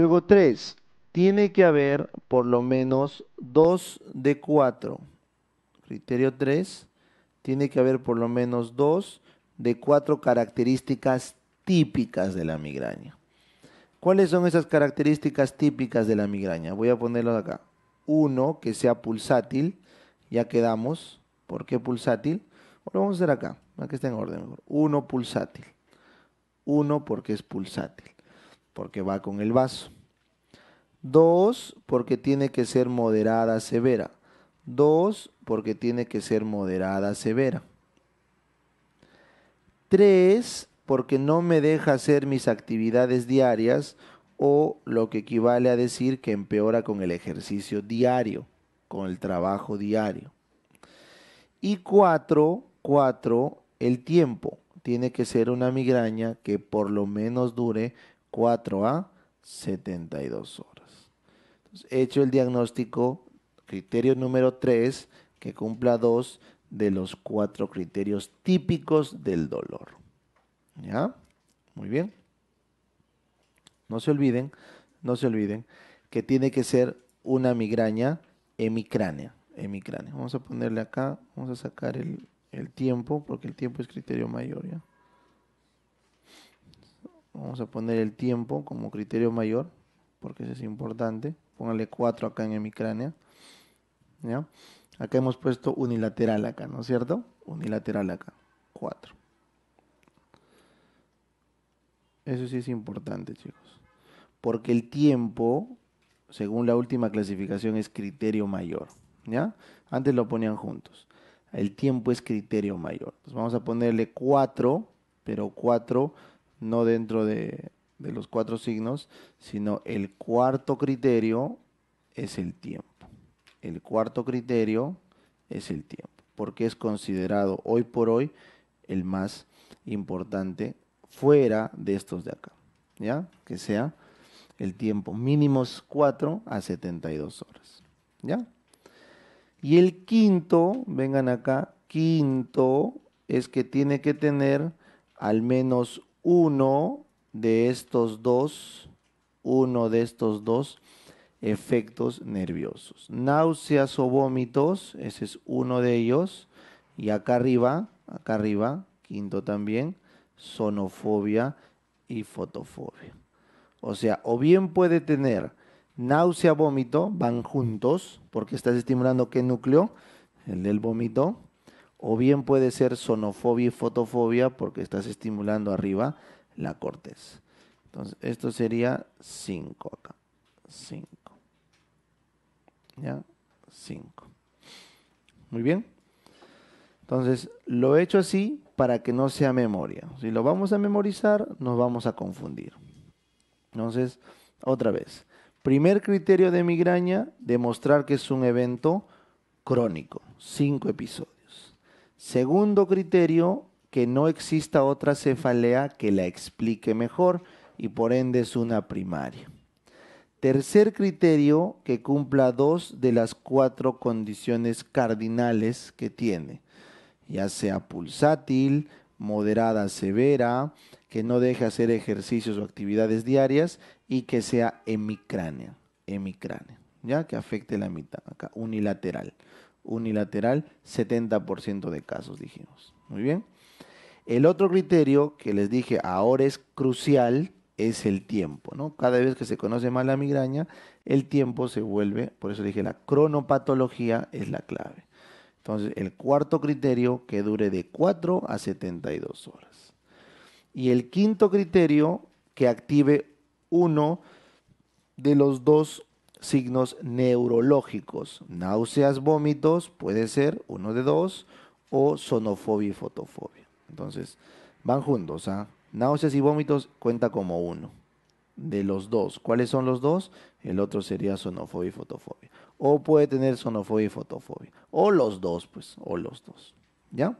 Luego 3. Tiene que haber por lo menos 2 de 4. Criterio 3. Tiene que haber por lo menos 2 de 4 características típicas de la migraña. ¿Cuáles son esas características típicas de la migraña? Voy a ponerlas acá. Uno, que sea pulsátil. Ya quedamos. ¿Por qué pulsátil? Lo vamos a hacer acá, para que esté en orden. Uno, pulsátil. Uno, porque es pulsátil porque va con el vaso. Dos, porque tiene que ser moderada, severa. Dos, porque tiene que ser moderada, severa. Tres, porque no me deja hacer mis actividades diarias o lo que equivale a decir que empeora con el ejercicio diario, con el trabajo diario. Y cuatro, cuatro, el tiempo. Tiene que ser una migraña que por lo menos dure 4 a 72 horas. Entonces, hecho el diagnóstico, criterio número 3, que cumpla dos de los cuatro criterios típicos del dolor. ¿Ya? Muy bien. No se olviden, no se olviden que tiene que ser una migraña hemicránea. hemicránea. Vamos a ponerle acá, vamos a sacar el, el tiempo, porque el tiempo es criterio mayor, ¿ya? Vamos a poner el tiempo como criterio mayor, porque eso es importante. Póngale 4 acá en hemicránea. ¿Ya? Acá hemos puesto unilateral acá, ¿no es cierto? Unilateral acá, 4. Eso sí es importante, chicos. Porque el tiempo, según la última clasificación, es criterio mayor. ¿Ya? Antes lo ponían juntos. El tiempo es criterio mayor. Entonces vamos a ponerle 4, pero 4 no dentro de, los cuatro signos, sino el cuarto criterio es el tiempo. El cuarto criterio es el tiempo, porque es considerado hoy por hoy el más importante fuera de estos de acá, ¿ya? Que sea el tiempo mínimos 4 a 72 horas, ¿ya? Y el quinto, vengan acá, quinto es que tiene que tener al menos uno de estos dos, uno de estos dos efectos nerviosos. Náuseas o vómitos, ese es uno de ellos. Y acá arriba, acá arriba, quinto también, sonofobia y fotofobia. O sea, o bien puede tener náusea, vómito, van juntos, porque estás estimulando qué núcleo, el del vómito, o bien puede ser sonofobia y fotofobia porque estás estimulando arriba la corteza. Entonces, esto sería 5 acá. 5. ¿Ya? 5. Muy bien. Entonces, lo he hecho así para que no sea memoria. Si lo vamos a memorizar, nos vamos a confundir. Entonces, otra vez. Primer criterio de migraña, demostrar que es un evento crónico. Cinco episodios. Segundo criterio, que no exista otra cefalea que la explique mejor y por ende es una primaria. Tercer criterio, que cumpla dos de las cuatro condiciones cardinales que tiene, ya sea pulsátil, moderada, severa, que no deje hacer ejercicios o actividades diarias y que sea hemicránea, hemicránea, ya que afecte la mitad, acá, unilateral unilateral 70% de casos, dijimos. Muy bien. El otro criterio que les dije ahora es crucial es el tiempo, ¿no? Cada vez que se conoce más la migraña, el tiempo se vuelve, por eso dije, la cronopatología es la clave. Entonces, el cuarto criterio que dure de 4 a 72 horas. Y el quinto criterio que active uno de los dos signos neurológicos. Náuseas, vómitos, puede ser uno de dos, o sonofobia y fotofobia. Entonces, van juntos. ¿ah? Náuseas y vómitos cuenta como uno. De los dos. ¿Cuáles son los dos? El otro sería sonofobia y fotofobia. O puede tener sonofobia y fotofobia. O los dos, pues. O los dos. ¿Ya?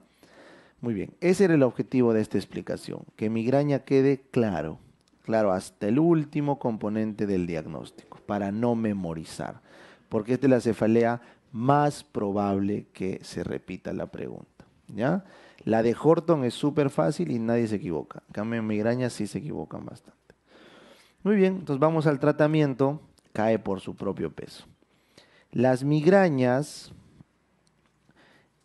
Muy bien. Ese era el objetivo de esta explicación. Que migraña quede claro. Claro, hasta el último componente del diagnóstico para no memorizar, porque esta es la cefalea más probable que se repita la pregunta. ¿ya? La de Horton es súper fácil y nadie se equivoca. En cambio, en sí se equivocan bastante. Muy bien, entonces vamos al tratamiento. Cae por su propio peso. Las migrañas,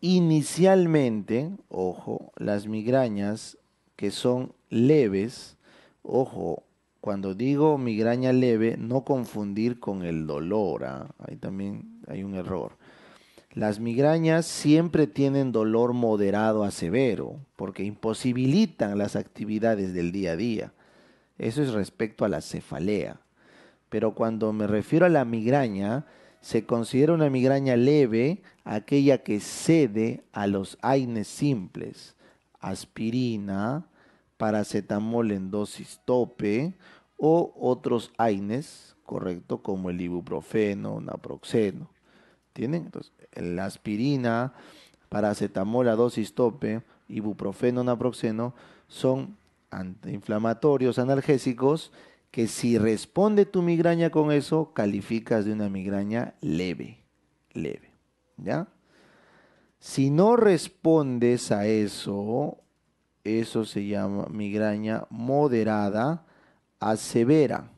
inicialmente, ojo, las migrañas que son leves, ojo, cuando digo migraña leve, no confundir con el dolor. ¿ah? Ahí también hay un error. Las migrañas siempre tienen dolor moderado a severo, porque imposibilitan las actividades del día a día. Eso es respecto a la cefalea. Pero cuando me refiero a la migraña, se considera una migraña leve aquella que cede a los AINES simples, aspirina, paracetamol en dosis tope o otros AINES, correcto, como el ibuprofeno, naproxeno. ¿Tienen? Entonces, la aspirina, paracetamol a dosis tope, ibuprofeno, naproxeno, son antiinflamatorios, analgésicos, que si responde tu migraña con eso, calificas de una migraña leve, leve, ¿ya? Si no respondes a eso, eso se llama migraña moderada, asevera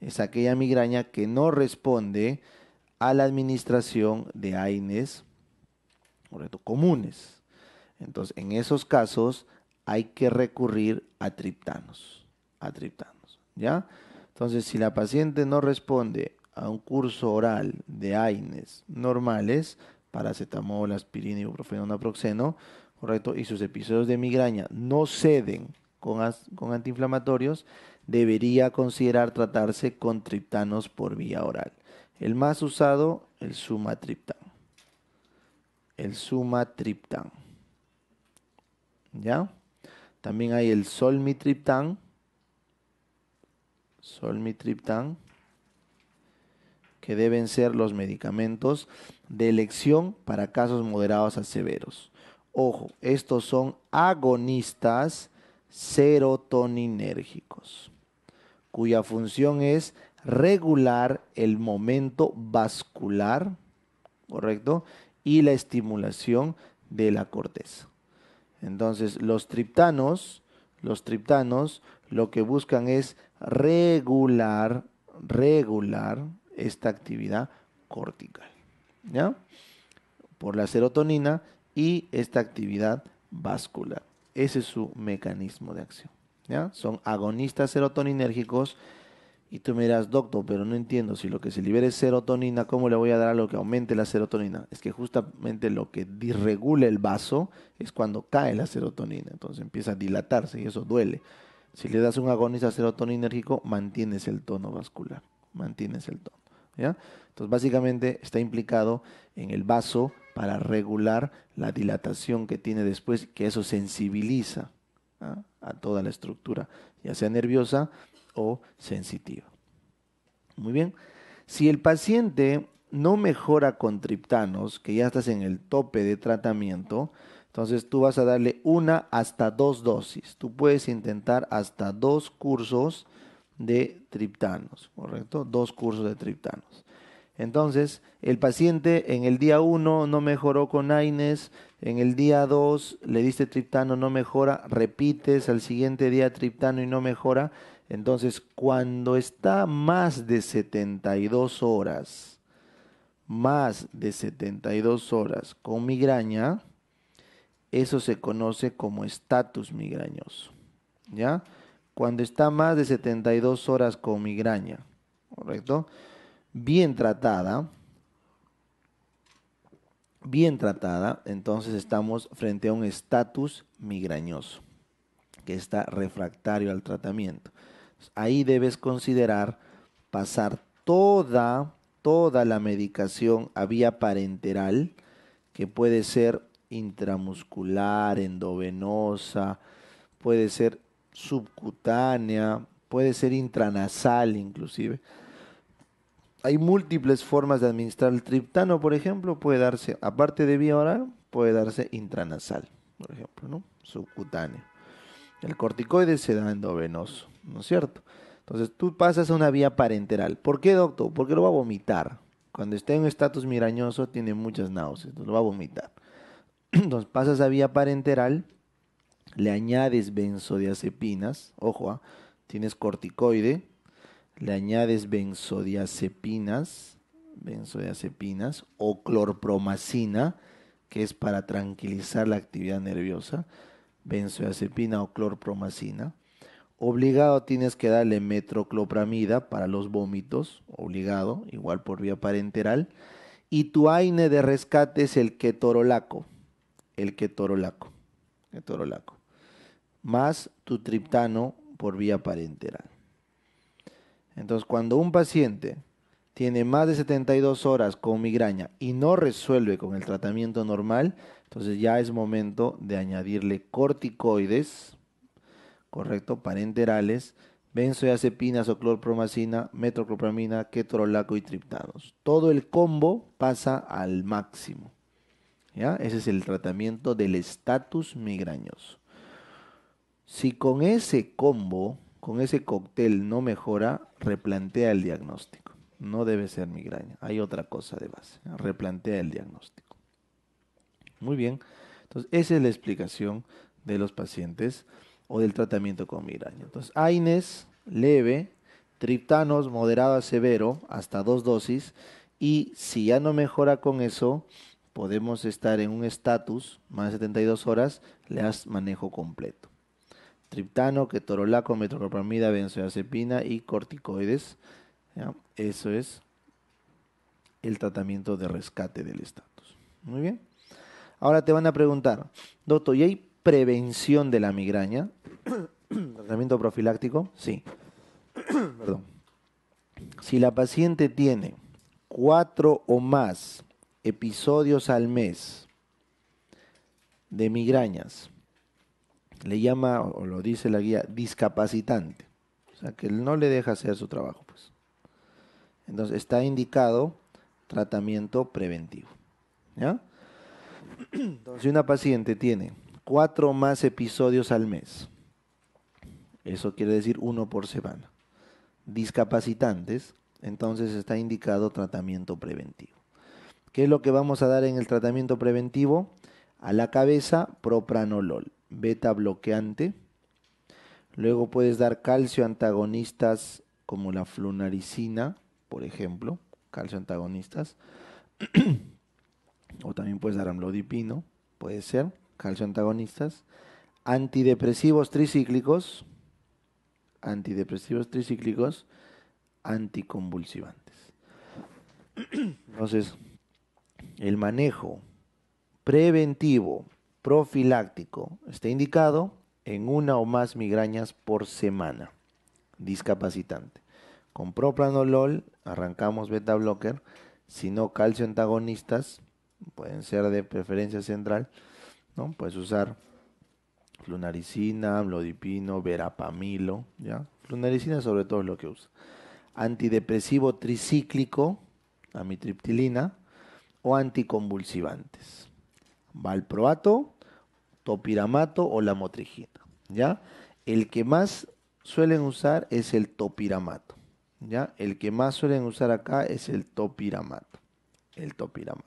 es aquella migraña que no responde a la administración de AINES comunes. Entonces, en esos casos hay que recurrir a triptanos, a triptanos, ¿ya? Entonces, si la paciente no responde a un curso oral de AINES normales, paracetamol, aspirina, ibuprofeno, naproxeno, correcto, y sus episodios de migraña no ceden con, con antiinflamatorios, debería considerar tratarse con triptanos por vía oral. El más usado, el sumatriptán. El sumatriptán. ¿Ya? También hay el solmitriptán. Solmitriptán. Que deben ser los medicamentos de elección para casos moderados a severos. Ojo, estos son agonistas serotoninérgicos cuya función es regular el momento vascular, ¿correcto? Y la estimulación de la corteza. Entonces, los triptanos, los triptanos lo que buscan es regular, regular esta actividad cortical, ¿ya? Por la serotonina y esta actividad vascular. Ese es su mecanismo de acción. Son agonistas serotoninérgicos. Y tú me dirás, doctor, pero no entiendo, si lo que se libera es serotonina, ¿cómo le voy a dar a lo que aumente la serotonina? Es que justamente lo que disregula el vaso es cuando cae la serotonina, entonces empieza a dilatarse y eso duele. Si le das un agonista serotoninérgico, mantienes el tono vascular, mantienes el tono. Entonces básicamente está implicado en el vaso para regular la dilatación que tiene después, que eso sensibiliza a toda la estructura, ya sea nerviosa o sensitiva. Muy bien, si el paciente no mejora con triptanos, que ya estás en el tope de tratamiento, entonces tú vas a darle una hasta dos dosis. Tú puedes intentar hasta dos cursos de triptanos, ¿correcto? Dos cursos de triptanos. Entonces, el paciente en el día 1 no mejoró con AINES, en el día 2 le diste triptano, no mejora, repites al siguiente día triptano y no mejora. Entonces, cuando está más de 72 horas, más de 72 horas con migraña, eso se conoce como estatus migrañoso. ¿Ya? Cuando está más de 72 horas con migraña, ¿correcto? Bien tratada, bien tratada, entonces estamos frente a un estatus migrañoso, que está refractario al tratamiento. Ahí debes considerar pasar toda, toda la medicación a vía parenteral, que puede ser intramuscular, endovenosa, puede ser subcutánea, puede ser intranasal inclusive hay múltiples formas de administrar el triptano, por ejemplo, puede darse, aparte de vía oral, puede darse intranasal, por ejemplo, ¿no? Subcutáneo. El corticoide se da endovenoso, ¿no es cierto? Entonces tú pasas a una vía parenteral. ¿Por qué, doctor? Porque lo va a vomitar. Cuando esté en un estatus mirañoso tiene muchas náuseas, entonces lo va a vomitar. Entonces pasas a vía parenteral, le añades benzodiazepinas, ojo, ¿ah? tienes corticoide, le añades benzodiazepinas, benzodiazepinas o clorpromacina, que es para tranquilizar la actividad nerviosa, benzodiazepina o clorpromacina. Obligado tienes que darle metroclopramida para los vómitos, obligado, igual por vía parenteral. Y tu aine de rescate es el ketorolaco, el ketorolaco, ketorolaco, más tu triptano por vía parenteral. Entonces, cuando un paciente tiene más de 72 horas con migraña y no resuelve con el tratamiento normal, entonces ya es momento de añadirle corticoides, correcto, parenterales, benzodiazepinas o clorpromacina, metroclopramina, ketorolaco y triptanos. Todo el combo pasa al máximo. ¿ya? Ese es el tratamiento del estatus migrañoso. Si con ese combo con ese cóctel no mejora, replantea el diagnóstico. No debe ser migraña, hay otra cosa de base. Replantea el diagnóstico. Muy bien, entonces esa es la explicación de los pacientes o del tratamiento con migraña. Entonces, AINES leve, triptanos moderado a severo, hasta dos dosis, y si ya no mejora con eso, podemos estar en un estatus, más de 72 horas, le das manejo completo triptano, ketorolaco, metoclopramida, benzodiazepina y corticoides. Eso es el tratamiento de rescate del estatus. Muy bien. Ahora te van a preguntar, doctor, ¿y hay prevención de la migraña? ¿Tratamiento profiláctico? Sí. Perdón. Si la paciente tiene cuatro o más episodios al mes de migrañas le llama, o lo dice la guía, discapacitante. O sea, que él no le deja hacer su trabajo, pues. Entonces, está indicado tratamiento preventivo. Entonces, si una paciente tiene cuatro más episodios al mes, eso quiere decir uno por semana, discapacitantes, entonces está indicado tratamiento preventivo. ¿Qué es lo que vamos a dar en el tratamiento preventivo? A la cabeza, propranolol beta bloqueante. Luego puedes dar calcio antagonistas como la flunaricina, por ejemplo, calcio antagonistas. o también puedes dar amlodipino, puede ser, calcio antagonistas. Antidepresivos tricíclicos, antidepresivos tricíclicos, anticonvulsivantes. Entonces, el manejo preventivo profiláctico. Está indicado en una o más migrañas por semana. Discapacitante. Con propranolol arrancamos beta blocker, si no calcio antagonistas, pueden ser de preferencia central, ¿no? Puedes usar flunaricina, amlodipino, verapamilo, ¿ya? Flunaricina sobre todo es lo que usa. Antidepresivo tricíclico, amitriptilina, o anticonvulsivantes valproato, topiramato o la ¿ya? El que más suelen usar es el topiramato, ¿ya? El que más suelen usar acá es el topiramato, el topiramato.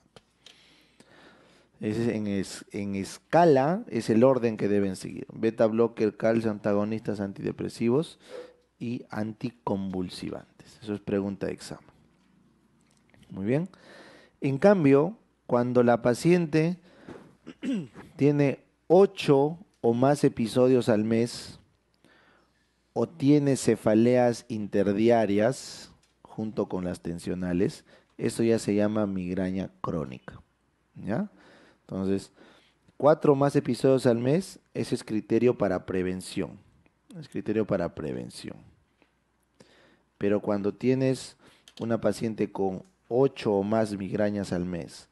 en, es, en escala es el orden que deben seguir. Beta blocker, calcio, antagonistas antidepresivos y anticonvulsivantes. Eso es pregunta de examen. Muy bien. En cambio, cuando la paciente tiene ocho o más episodios al mes o tiene cefaleas interdiarias junto con las tensionales, eso ya se llama migraña crónica. ¿ya? Entonces, cuatro o más episodios al mes, ese es criterio para prevención. Es criterio para prevención. Pero cuando tienes una paciente con ocho o más migrañas al mes,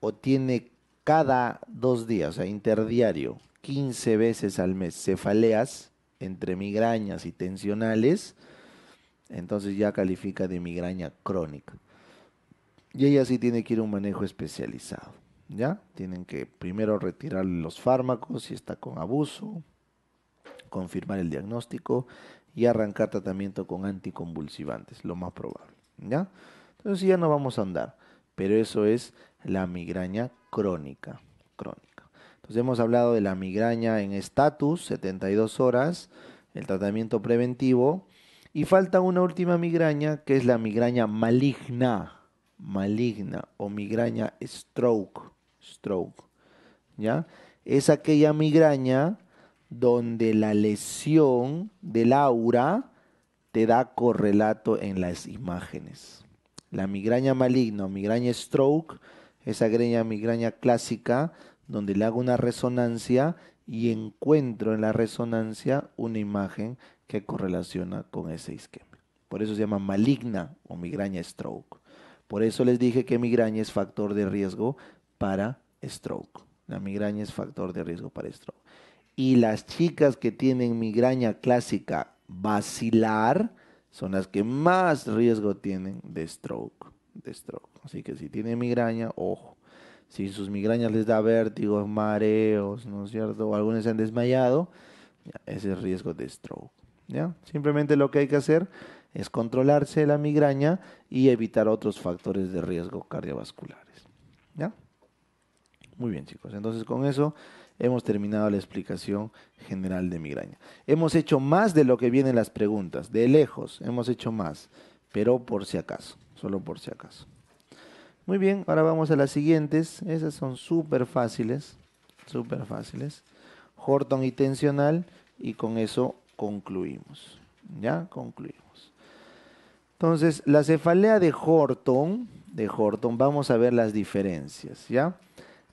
o tiene cada dos días, o sea, interdiario, 15 veces al mes, cefaleas entre migrañas y tensionales, entonces ya califica de migraña crónica. Y ella sí tiene que ir a un manejo especializado, ¿ya? Tienen que primero retirar los fármacos si está con abuso, confirmar el diagnóstico y arrancar tratamiento con anticonvulsivantes, lo más probable, ¿ya? Entonces ya no vamos a andar, pero eso es la migraña crónica. crónica. Entonces hemos hablado de la migraña en estatus, 72 horas, el tratamiento preventivo. Y falta una última migraña, que es la migraña maligna, maligna o migraña stroke, stroke, ¿ya? Es aquella migraña donde la lesión del aura te da correlato en las imágenes. La migraña maligna o migraña stroke esa greña, migraña clásica, donde le hago una resonancia y encuentro en la resonancia una imagen que correlaciona con ese isquemia. Por eso se llama maligna o migraña stroke. Por eso les dije que migraña es factor de riesgo para stroke. La migraña es factor de riesgo para stroke. Y las chicas que tienen migraña clásica vacilar son las que más riesgo tienen de stroke de stroke. Así que si tiene migraña, ojo. Si sus migrañas les da vértigos, mareos, ¿no es cierto? O algunos se han desmayado, ese es riesgo de stroke. ¿ya? Simplemente lo que hay que hacer es controlarse la migraña y evitar otros factores de riesgo cardiovasculares. Muy bien, chicos. Entonces, con eso hemos terminado la explicación general de migraña. Hemos hecho más de lo que vienen las preguntas, de lejos, hemos hecho más, pero por si acaso solo por si acaso. Muy bien, ahora vamos a las siguientes. Esas son súper fáciles, súper fáciles. Horton y tensional y con eso concluimos. Ya concluimos. Entonces, la cefalea de Horton, de Horton, vamos a ver las diferencias, ¿ya?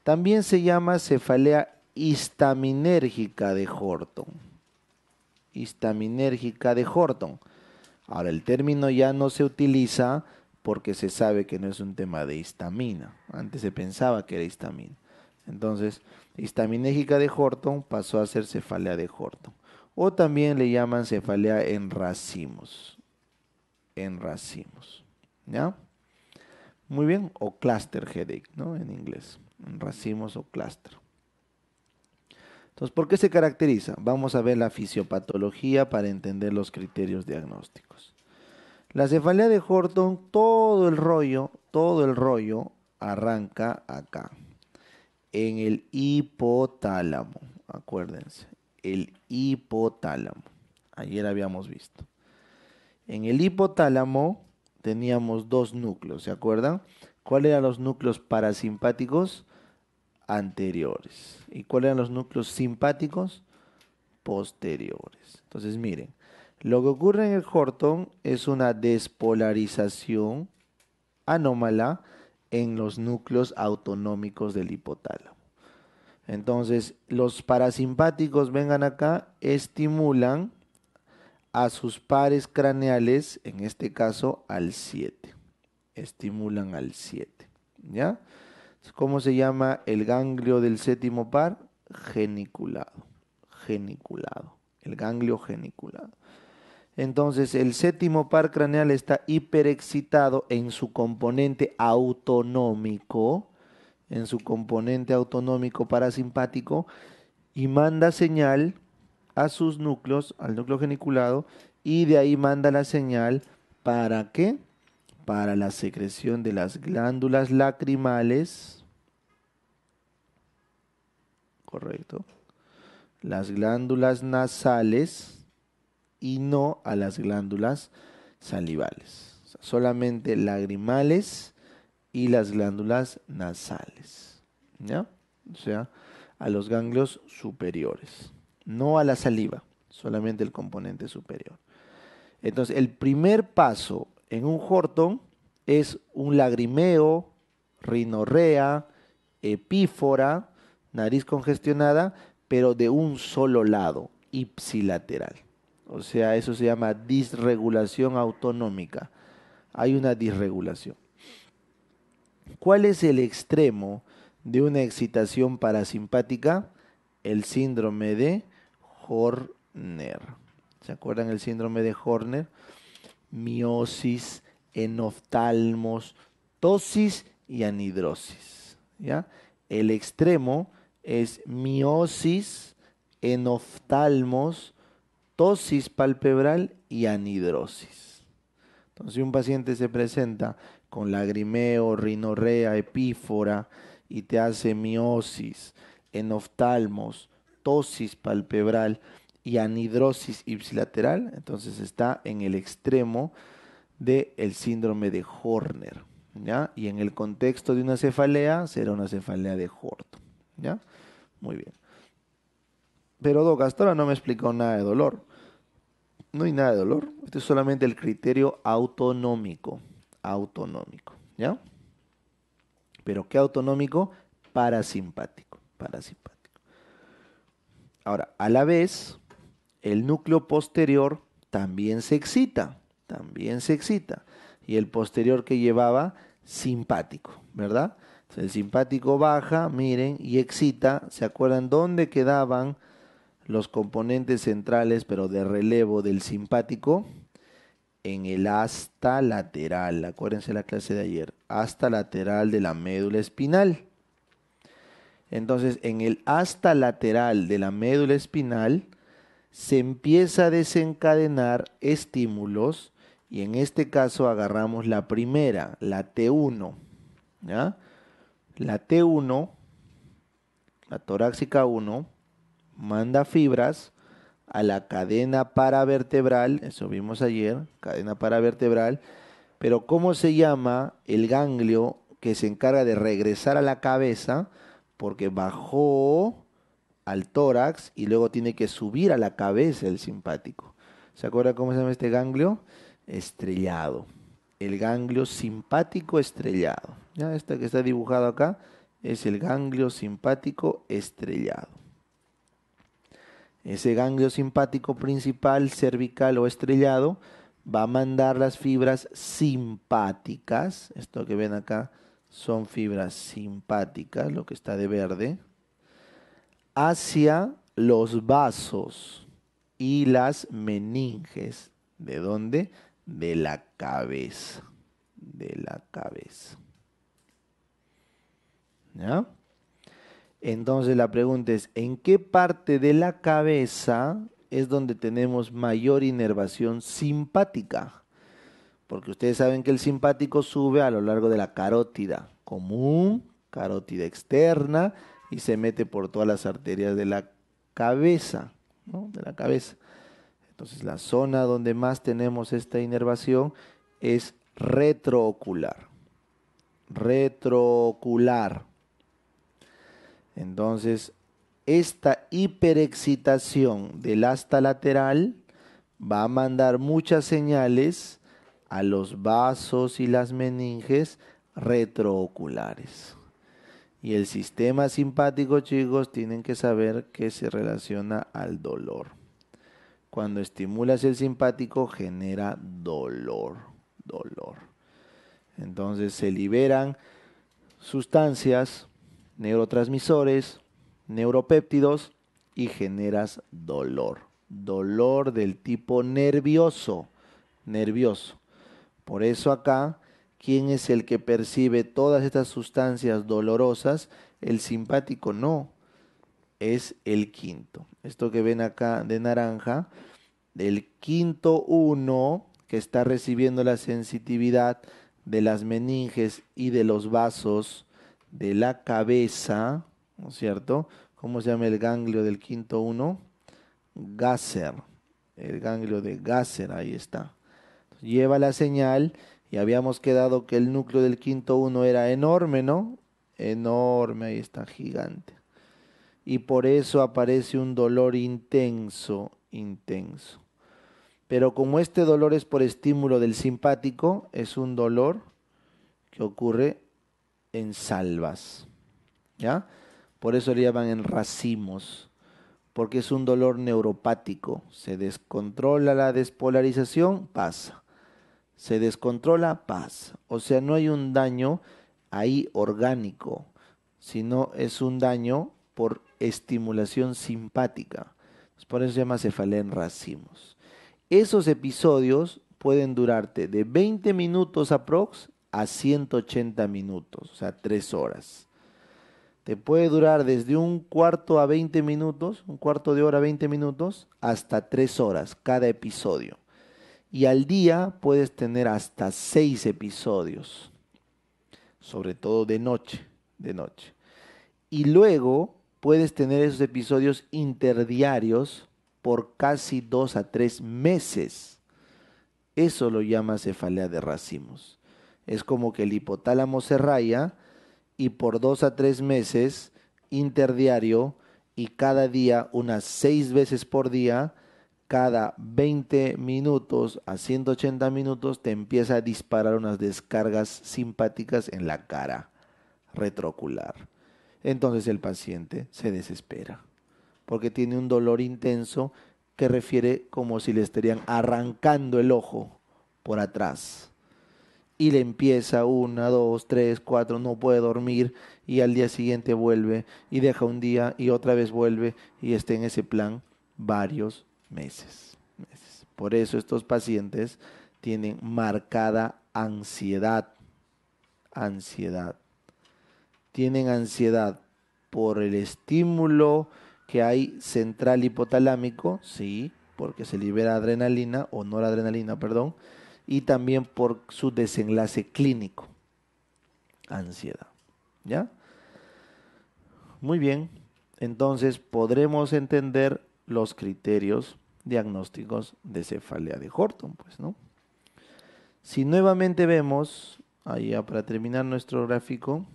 También se llama cefalea histaminérgica de Horton. Histaminérgica de Horton. Ahora, el término ya no se utiliza porque se sabe que no es un tema de histamina. Antes se pensaba que era histamina. Entonces, histaminéjica de Horton pasó a ser cefalea de Horton. O también le llaman cefalea en racimos. En racimos. ¿Ya? Muy bien. O cluster headache, ¿no? En inglés. En racimos o cluster. Entonces, ¿por qué se caracteriza? Vamos a ver la fisiopatología para entender los criterios diagnósticos. La cefalea de Horton, todo el rollo, todo el rollo arranca acá, en el hipotálamo, acuérdense, el hipotálamo. Ayer habíamos visto. En el hipotálamo teníamos dos núcleos, ¿se acuerdan? ¿Cuáles eran los núcleos parasimpáticos? Anteriores. ¿Y cuáles eran los núcleos simpáticos? Posteriores. Entonces, miren, lo que ocurre en el Horton es una despolarización anómala en los núcleos autonómicos del hipotálamo. Entonces, los parasimpáticos, vengan acá, estimulan a sus pares craneales, en este caso al 7. Estimulan al 7. ¿Ya? ¿Cómo se llama el ganglio del séptimo par? Geniculado. Geniculado. El ganglio geniculado. Entonces, el séptimo par craneal está hiperexcitado en su componente autonómico, en su componente autonómico parasimpático, y manda señal a sus núcleos, al núcleo geniculado, y de ahí manda la señal para qué? Para la secreción de las glándulas lacrimales. Correcto. Las glándulas nasales y no a las glándulas salivales. solamente lagrimales y las glándulas nasales. O sea, a los ganglios superiores. No a la saliva, solamente el componente superior. Entonces, el primer paso en un Horton es un lagrimeo, rinorrea, epífora, nariz congestionada, pero de un solo lado, ipsilateral. O sea, eso se llama disregulación autonómica. Hay una disregulación. ¿Cuál es el extremo de una excitación parasimpática? El síndrome de Horner. ¿Se acuerdan el síndrome de Horner? Miosis, enoftalmos, tosis y anhidrosis. ¿ya? El extremo es miosis, enoftalmos, Tosis palpebral y anhidrosis. Entonces, si un paciente se presenta con lagrimeo, rinorrea, epífora y te hace miosis, enoftalmos, tosis palpebral y anhidrosis ipsilateral, entonces está en el extremo del el síndrome de Horner. ¿ya? Y en el contexto de una cefalea, será una cefalea de Horton. ¿ya? Muy bien. Pero Doc, hasta no me explicó nada de dolor no hay nada de dolor. Este es solamente el criterio autonómico. Autonómico, ¿ya? Pero ¿qué autonómico? Parasimpático. Parasimpático. Ahora, a la vez, el núcleo posterior también se excita. También se excita. Y el posterior que llevaba, simpático, ¿verdad? Entonces, el simpático baja, miren, y excita. ¿Se acuerdan dónde quedaban? los componentes centrales, pero de relevo del simpático, en el asta lateral. Acuérdense la clase de ayer. hasta lateral de la médula espinal. Entonces, en el asta lateral de la médula espinal se empieza a desencadenar estímulos y en este caso agarramos la primera, la T1. ¿ya? La T1, la torácica 1, manda fibras a la cadena paravertebral, eso vimos ayer, cadena paravertebral, pero ¿cómo se llama el ganglio que se encarga de regresar a la cabeza? Porque bajó al tórax y luego tiene que subir a la cabeza el simpático. ¿Se acuerda cómo se llama este ganglio? Estrellado. El ganglio simpático estrellado. Ya este que está dibujado acá es el ganglio simpático estrellado. Ese ganglio simpático principal, cervical o estrellado, va a mandar las fibras simpáticas. Esto que ven acá son fibras simpáticas, lo que está de verde, hacia los vasos y las meninges. ¿De dónde? De la cabeza. De la cabeza. ¿Ya? Entonces la pregunta es, ¿en qué parte de la cabeza es donde tenemos mayor inervación simpática? Porque ustedes saben que el simpático sube a lo largo de la carótida común, carótida externa, y se mete por todas las arterias de la cabeza, De la cabeza. Entonces la zona donde más tenemos esta inervación es retroocular. Retroocular. Entonces, esta hiperexcitación del asta lateral va a mandar muchas señales a los vasos y las meninges retrooculares. Y el sistema simpático, chicos, tienen que saber que se relaciona al dolor. Cuando estimulas el simpático genera dolor, dolor. Entonces se liberan sustancias neurotransmisores, neuropéptidos y generas dolor. Dolor del tipo nervioso, nervioso. Por eso acá, ¿quién es el que percibe todas estas sustancias dolorosas? El simpático no, es el quinto. Esto que ven acá de naranja, el quinto uno que está recibiendo la sensitividad de las meninges y de los vasos de la cabeza, ¿no es cierto? ¿Cómo se llama el ganglio del quinto uno? Gasser. El ganglio de Gasser, ahí está. lleva la señal y habíamos quedado que el núcleo del quinto uno era enorme, ¿no? Enorme, ahí está, gigante. Y por eso aparece un dolor intenso, intenso. Pero como este dolor es por estímulo del simpático, es un dolor que ocurre en salvas. ¿Ya? Por eso le llaman en racimos, porque es un dolor neuropático. Se descontrola la despolarización, pasa. Se descontrola, pasa. O sea, no hay un daño ahí orgánico, sino es un daño por estimulación simpática. Por eso se llama cefalea en racimos. Esos episodios pueden durarte de 20 minutos aprox a 180 minutos, o sea, 3 horas. Te puede durar desde un cuarto a 20 minutos, un cuarto de hora a 20 minutos, hasta 3 horas cada episodio. Y al día puedes tener hasta 6 episodios, sobre todo de noche, de noche. Y luego puedes tener esos episodios interdiarios por casi 2 a 3 meses. Eso lo llama cefalea de racimos es como que el hipotálamo se raya y por dos a tres meses interdiario y cada día unas seis veces por día, cada 20 minutos a 180 minutos te empieza a disparar unas descargas simpáticas en la cara retrocular. Entonces el paciente se desespera porque tiene un dolor intenso que refiere como si le estarían arrancando el ojo por atrás y le empieza una, dos, tres, cuatro, no puede dormir y al día siguiente vuelve y deja un día y otra vez vuelve y está en ese plan varios meses. Por eso estos pacientes tienen marcada ansiedad, ansiedad. Tienen ansiedad por el estímulo que hay central hipotalámico, sí, porque se libera adrenalina o no la adrenalina, perdón, y también por su desenlace clínico. Ansiedad. ¿Ya? Muy bien. Entonces podremos entender los criterios diagnósticos de cefalea de Horton, pues, ¿no? Si nuevamente vemos, ahí ya para terminar nuestro gráfico,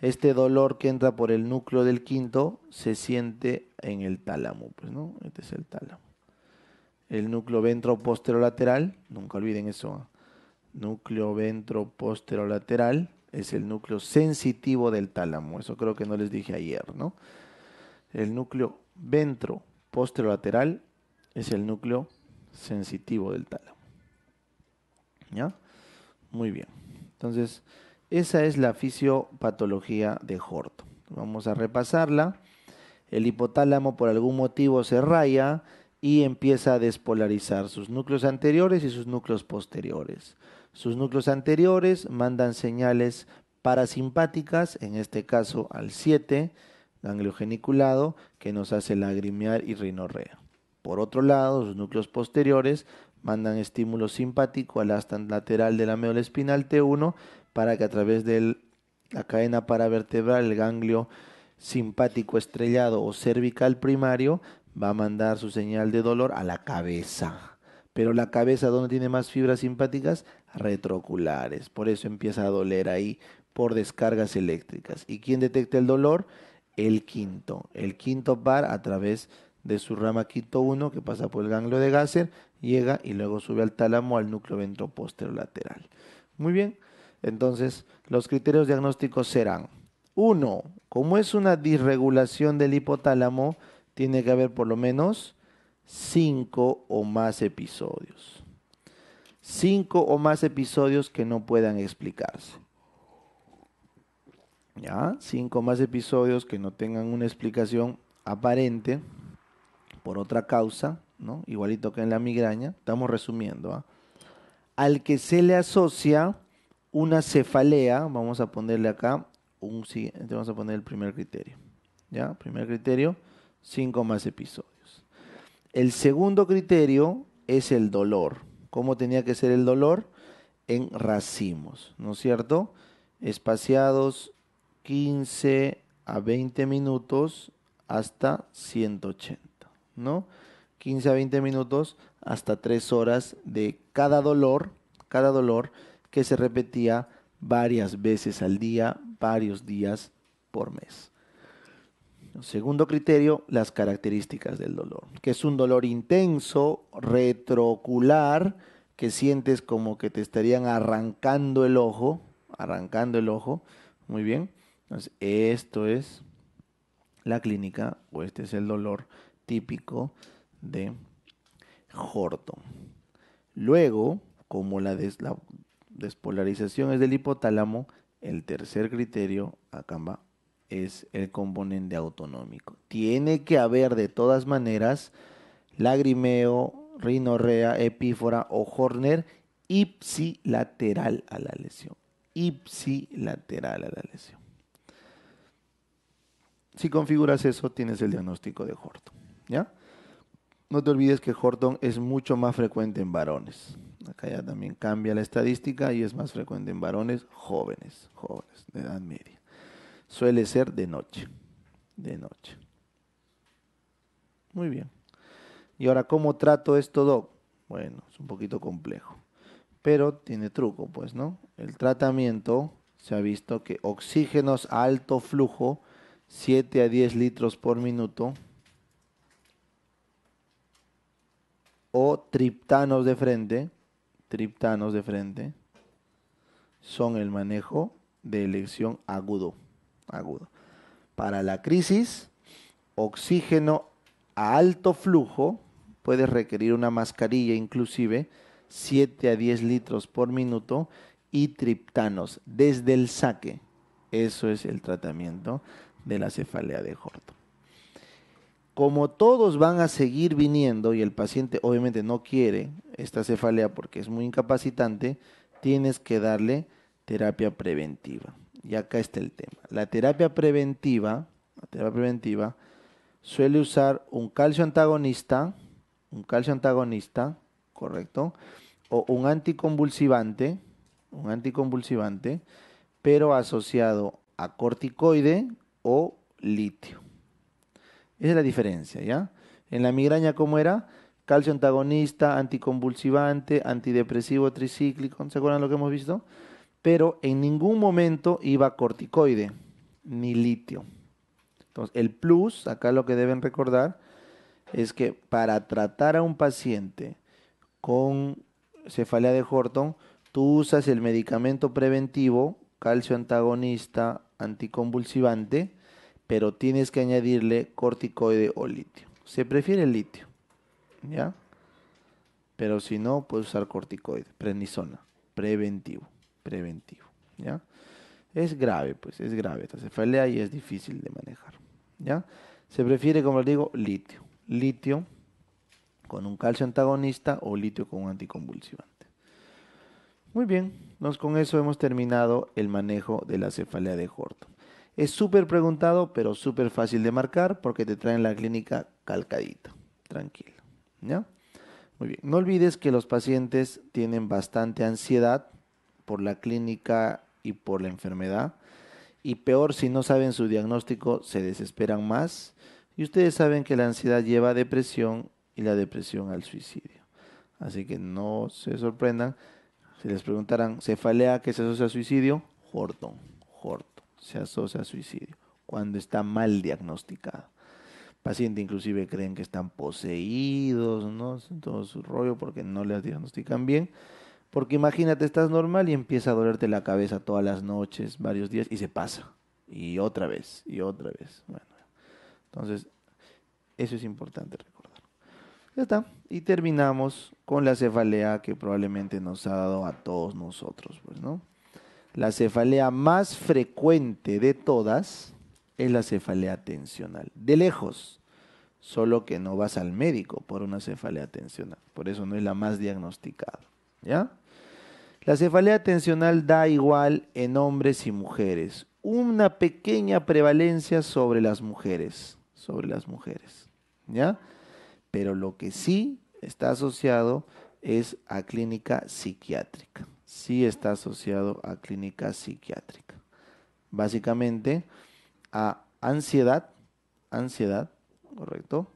este dolor que entra por el núcleo del quinto se siente en el tálamo, pues, ¿no? Este es el tálamo el núcleo ventroposterolateral, nunca olviden eso, ¿ah? núcleo ventroposterolateral es el núcleo sensitivo del tálamo, eso creo que no les dije ayer, ¿no? El núcleo ventroposterolateral es el núcleo sensitivo del tálamo. ¿Ya? Muy bien. Entonces, esa es la fisiopatología de Horton. Vamos a repasarla. El hipotálamo por algún motivo se raya y empieza a despolarizar sus núcleos anteriores y sus núcleos posteriores. Sus núcleos anteriores mandan señales parasimpáticas, en este caso al 7, ganglio geniculado, que nos hace lagrimear y rinorrea. Por otro lado, sus núcleos posteriores mandan estímulo simpático al asta lateral de la médula espinal T1 para que a través de la cadena paravertebral, el ganglio simpático estrellado o cervical primario, va a mandar su señal de dolor a la cabeza. Pero la cabeza, ¿dónde tiene más fibras simpáticas? Retroculares. Por eso empieza a doler ahí por descargas eléctricas. ¿Y quién detecta el dolor? El quinto. El quinto par a través de su rama quinto 1 que pasa por el ganglio de Gasser, llega y luego sube al tálamo al núcleo ventroposterolateral. Muy bien. Entonces, los criterios diagnósticos serán 1. Como es una disregulación del hipotálamo, tiene que haber por lo menos cinco o más episodios. Cinco o más episodios que no puedan explicarse. ¿Ya? Cinco o más episodios que no tengan una explicación aparente por otra causa, ¿no? Igualito que en la migraña. Estamos resumiendo. ¿ah? Al que se le asocia una cefalea, vamos a ponerle acá, un, vamos a poner el primer criterio. ¿Ya? Primer criterio cinco más episodios. El segundo criterio es el dolor. ¿Cómo tenía que ser el dolor? En racimos, ¿no es cierto? Espaciados 15 a 20 minutos hasta 180, ¿no? 15 a 20 minutos hasta 3 horas de cada dolor, cada dolor que se repetía varias veces al día, varios días por mes. Segundo criterio, las características del dolor, que es un dolor intenso, retroocular, que sientes como que te estarían arrancando el ojo, arrancando el ojo, muy bien. Entonces, esto es la clínica o este es el dolor típico de Horton. Luego, como la, la despolarización es del hipotálamo, el tercer criterio, acá va es el componente autonómico. Tiene que haber de todas maneras lagrimeo, rinorrea, epífora o Horner ipsilateral a la lesión. Ipsilateral a la lesión. Si configuras eso, tienes el diagnóstico de Horton. ¿ya? No te olvides que Horton es mucho más frecuente en varones. Acá ya también cambia la estadística y es más frecuente en varones jóvenes, jóvenes, de edad media suele ser de noche. De noche. Muy bien. Y ahora, ¿cómo trato esto, Doc? Bueno, es un poquito complejo. Pero tiene truco, pues, ¿no? El tratamiento se ha visto que oxígenos a alto flujo, 7 a 10 litros por minuto, o triptanos de frente, triptanos de frente, son el manejo de elección agudo agudo. Para la crisis, oxígeno a alto flujo, puedes requerir una mascarilla inclusive, 7 a 10 litros por minuto, y triptanos desde el saque. Eso es el tratamiento de la cefalea de Horton. Como todos van a seguir viniendo y el paciente obviamente no quiere esta cefalea porque es muy incapacitante, tienes que darle terapia preventiva y acá está el tema. La terapia preventiva, preventiva suele usar un calcio antagonista, un calcio antagonista, correcto, o un anticonvulsivante, un anticonvulsivante, pero asociado a corticoide o litio. Esa es la diferencia, ¿ya? En la migraña, ¿cómo era? Calcio antagonista, anticonvulsivante, antidepresivo tricíclico, ¿se acuerdan lo que hemos visto? pero en ningún momento iba corticoide ni litio. Entonces, el plus, acá lo que deben recordar, es que para tratar a un paciente con cefalea de Horton, tú usas el medicamento preventivo, calcio antagonista, anticonvulsivante, pero tienes que añadirle corticoide o litio. Se prefiere el litio, ¿ya? Pero si no, puedes usar corticoide, prednisona, preventivo preventivo. ¿ya? Es grave, pues es grave esta cefalea y es difícil de manejar. ¿ya? Se prefiere, como les digo, litio. Litio con un calcio antagonista o litio con un anticonvulsivante. Muy bien, nos con eso hemos terminado el manejo de la cefalea de Horton. Es súper preguntado, pero súper fácil de marcar porque te traen la clínica calcadita. Tranquilo. ¿ya? Muy bien. No olvides que los pacientes tienen bastante ansiedad, por la clínica y por la enfermedad. Y peor, si no saben su diagnóstico, se desesperan más. Y ustedes saben que la ansiedad lleva a depresión y la depresión al suicidio. Así que no se sorprendan. Si les preguntaran, ¿cefalea que se asocia a suicidio? Horton, Horton, se asocia a suicidio cuando está mal diagnosticado. Pacientes inclusive creen que están poseídos, ¿no? Todo su rollo porque no les diagnostican bien. Porque imagínate, estás normal y empieza a dolerte la cabeza todas las noches, varios días, y se pasa. Y otra vez, y otra vez. Bueno, entonces, eso es importante recordar. Ya está. Y terminamos con la cefalea que probablemente nos ha dado a todos nosotros, pues, ¿no? La cefalea más frecuente de todas es la cefalea tensional. De lejos, solo que no vas al médico por una cefalea tensional. Por eso no es la más diagnosticada. ¿Ya? La cefalea tensional da igual en hombres y mujeres. Una pequeña prevalencia sobre las mujeres. Sobre las mujeres. ¿Ya? Pero lo que sí está asociado es a clínica psiquiátrica. Sí está asociado a clínica psiquiátrica. Básicamente a ansiedad, ansiedad, correcto,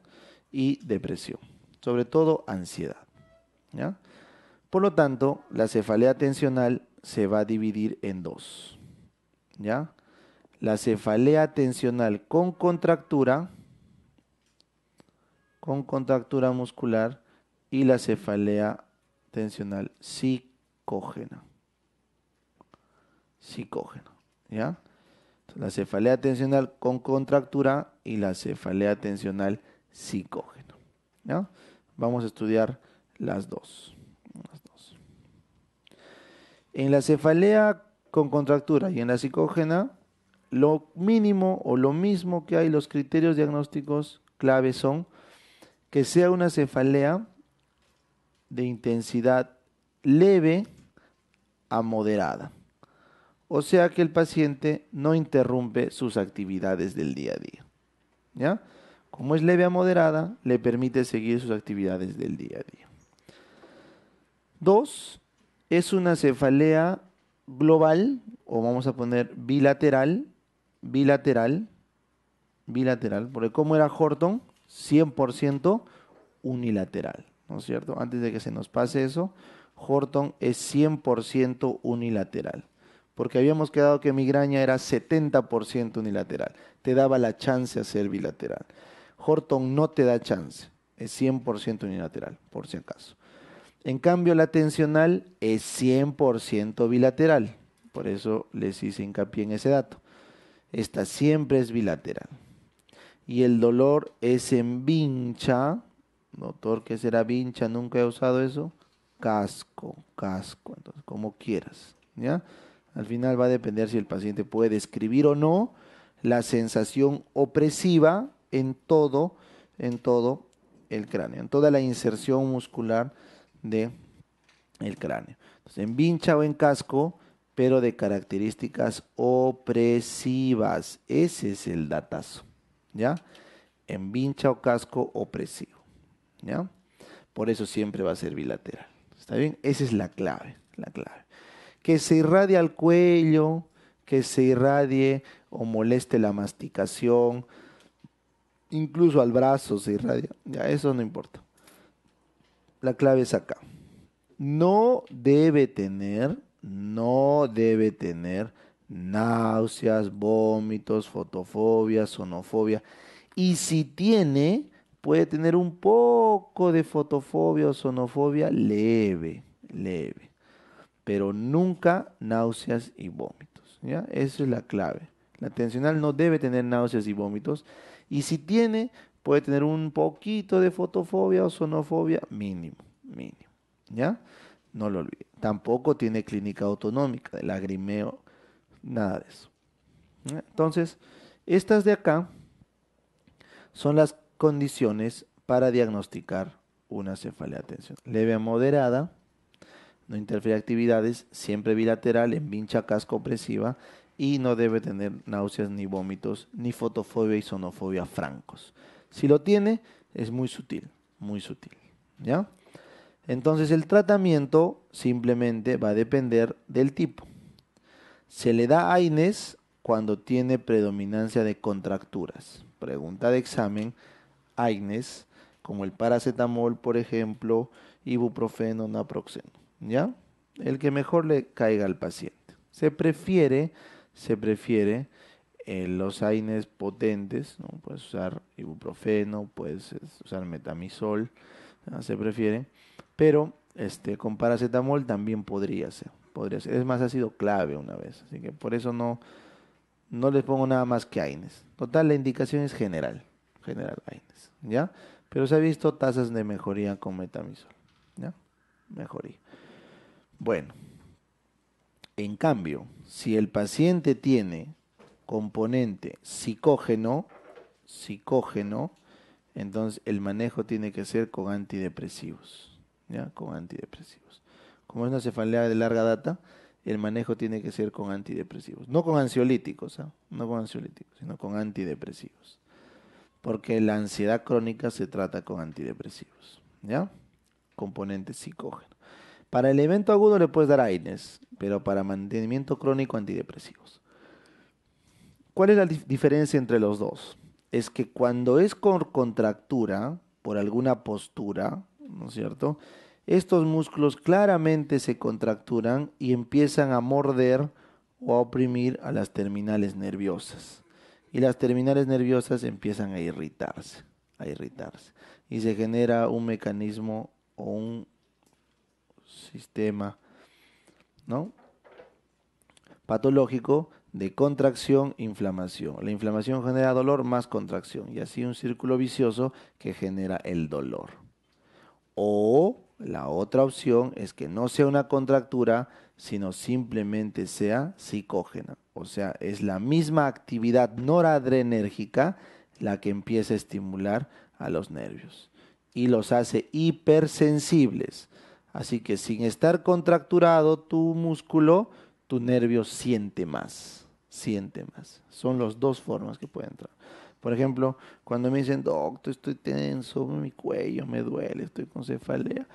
y depresión. Sobre todo ansiedad. ¿Ya? Por lo tanto, la cefalea tensional se va a dividir en dos. ¿Ya? La cefalea tensional con contractura, con contractura muscular, y la cefalea tensional psicógena. Psicógena. ¿Ya? La cefalea tensional con contractura y la cefalea tensional psicógena. ¿ya? Vamos a estudiar las dos. En la cefalea con contractura y en la psicógena, lo mínimo o lo mismo que hay, los criterios diagnósticos clave son que sea una cefalea de intensidad leve a moderada. O sea que el paciente no interrumpe sus actividades del día a día. ¿Ya? Como es leve a moderada, le permite seguir sus actividades del día a día. Dos, es una cefalea global, o vamos a poner bilateral, bilateral, bilateral, porque como era Horton, 100% unilateral, ¿no es cierto? Antes de que se nos pase eso, Horton es 100% unilateral, porque habíamos quedado que migraña era 70% unilateral, te daba la chance a ser bilateral. Horton no te da chance, es 100% unilateral, por si acaso. En cambio, la tensional es 100% bilateral. Por eso les hice hincapié en ese dato. Esta siempre es bilateral. Y el dolor es en vincha. Doctor, ¿qué será vincha? Nunca he usado eso. Casco, casco. Entonces, como quieras. Al final va a depender si el paciente puede describir o no la sensación opresiva en todo, en todo el cráneo, en toda la inserción muscular de el cráneo. Entonces, en vincha o en casco, pero de características opresivas. Ese es el datazo, ¿ya? En vincha o casco opresivo, ¿ya? Por eso siempre va a ser bilateral. ¿Está bien? Esa es la clave, la clave. Que se irradie al cuello, que se irradie o moleste la masticación, incluso al brazo se irradia, ya eso no importa la clave es acá. No debe tener, no debe tener náuseas, vómitos, fotofobia, sonofobia. Y si tiene, puede tener un poco de fotofobia o sonofobia leve, leve. Pero nunca náuseas y vómitos. ¿ya? Esa es la clave. La tensional no debe tener náuseas y vómitos. Y si tiene, puede tener un poquito de fotofobia o sonofobia, mínimo, mínimo, ¿ya? No lo olvide. Tampoco tiene clínica autonómica, lagrimeo, nada de eso. Entonces, estas de acá son las condiciones para diagnosticar una cefalea atención. Leve a moderada, no interfiere actividades, siempre bilateral, en vincha casco opresiva y no debe tener náuseas ni vómitos, ni fotofobia y sonofobia francos. Si lo tiene, es muy sutil, muy sutil. ¿Ya? Entonces el tratamiento simplemente va a depender del tipo. Se le da Aines cuando tiene predominancia de contracturas. Pregunta de examen, Aines como el paracetamol, por ejemplo, ibuprofeno, naproxeno, ¿ya? El que mejor le caiga al paciente. Se prefiere, se prefiere eh, los AINES potentes, ¿no? puedes usar ibuprofeno, puedes usar metamisol, se prefiere. pero este, con paracetamol también podría ser, podría ser. Es más, ha sido clave una vez, así que por eso no, no les pongo nada más que AINES. Total, la indicación es general, general AINES, ¿ya? Pero se ha visto tasas de mejoría con metamisol. ¿ya? Mejoría. Bueno, en cambio, si el paciente tiene componente psicógeno, psicógeno, entonces el manejo tiene que ser con antidepresivos, ¿ya? Con antidepresivos. Como es una cefalea de larga data, el manejo tiene que ser con antidepresivos, no con ansiolíticos, ¿ah? no con ansiolíticos, sino con antidepresivos. Porque la ansiedad crónica se trata con antidepresivos, ¿ya? Componente psicógeno. Para el evento agudo le puedes dar AINES, pero para mantenimiento crónico antidepresivos. ¿Cuál es la diferencia entre los dos? Es que cuando es con contractura, por alguna postura, ¿no es cierto? Estos músculos claramente se contracturan y empiezan a morder o a oprimir a las terminales nerviosas. Y las terminales nerviosas empiezan a irritarse, a irritarse. Y se genera un mecanismo o un sistema, ¿no? Patológico de contracción, inflamación. La inflamación genera dolor más contracción y así un círculo vicioso que genera el dolor. O la otra opción es que no sea una contractura, sino simplemente sea psicógena. O sea, es la misma actividad noradrenérgica la que empieza a estimular a los nervios y los hace hipersensibles. Así que sin estar contracturado tu músculo, tu nervio siente más siente más. Son las dos formas que puede entrar. Por ejemplo, cuando me dicen, doctor, estoy tenso, mi cuello me duele, estoy con cefalea,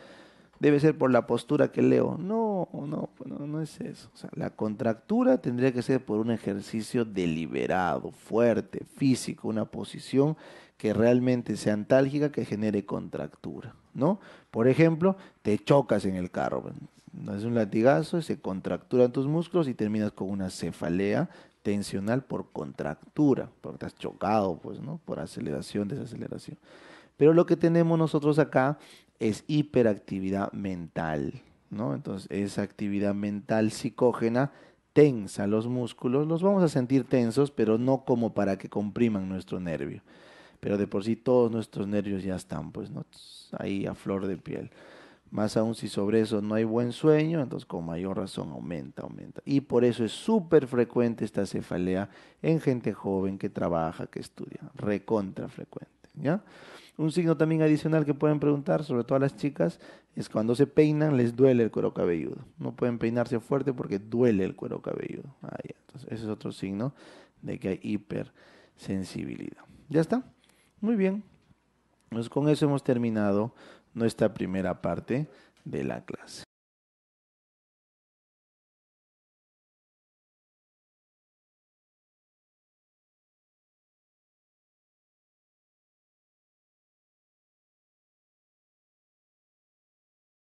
debe ser por la postura que leo. No, no, no, es eso. la contractura tendría que ser por un ejercicio deliberado, fuerte, físico, una posición que realmente sea antálgica, que genere contractura, ¿no? Por ejemplo, te chocas en el carro, es un latigazo, se contracturan tus músculos y terminas con una cefalea tensional por contractura, porque estás chocado, pues, ¿no? Por aceleración, desaceleración. Pero lo que tenemos nosotros acá es hiperactividad mental, ¿no? Entonces, esa actividad mental psicógena tensa los músculos, los vamos a sentir tensos, pero no como para que compriman nuestro nervio. Pero de por sí todos nuestros nervios ya están, pues, ¿no? Ahí a flor de piel. Más aún si sobre eso no hay buen sueño, entonces con mayor razón aumenta, aumenta. Y por eso es súper frecuente esta cefalea en gente joven que trabaja, que estudia, recontra frecuente. ¿ya? Un signo también adicional que pueden preguntar, sobre todo a las chicas, es cuando se peinan les duele el cuero cabelludo. No pueden peinarse fuerte porque duele el cuero cabelludo. Ah, entonces, ese es otro signo de que hay hipersensibilidad. ¿Ya está? Muy bien. Pues con eso hemos terminado nuestra primera parte de la clase.